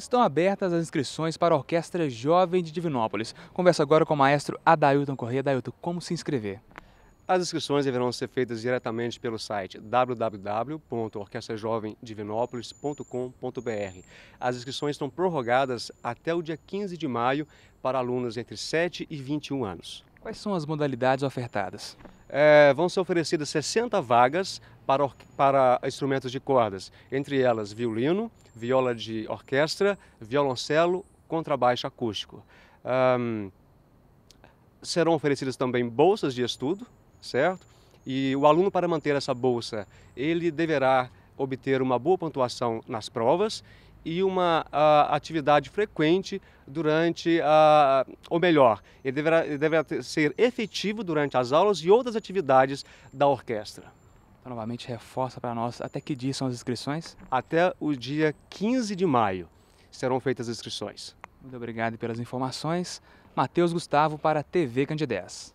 Estão abertas as inscrições para a Orquestra Jovem de Divinópolis. Converso agora com o maestro Adailton Corrêa. Adailton, como se inscrever? As inscrições deverão ser feitas diretamente pelo site www.orquestrajovemdivinopolis.com.br. As inscrições estão prorrogadas até o dia 15 de maio para alunos entre 7 e 21 anos. Quais são as modalidades ofertadas? é, vão ser oferecidas 60 vagas para, para instrumentos de cordas, entre elas violino, viola de orquestra, violoncelo, contrabaixo acústico. Um, serão oferecidas também bolsas de estudo, certo? E o aluno, para manter essa bolsa, ele deverá obter uma boa pontuação nas provas e uma a, ah, atividade frequente durante, a, ah, ou melhor, ele deverá, ele deverá ser efetivo durante as aulas e outras atividades da orquestra. Então, novamente, reforça para nós até que dia são as inscrições? Até o dia 15 de maio serão feitas as inscrições. Muito obrigado pelas informações. Matheus Gustavo para a TV Candidez.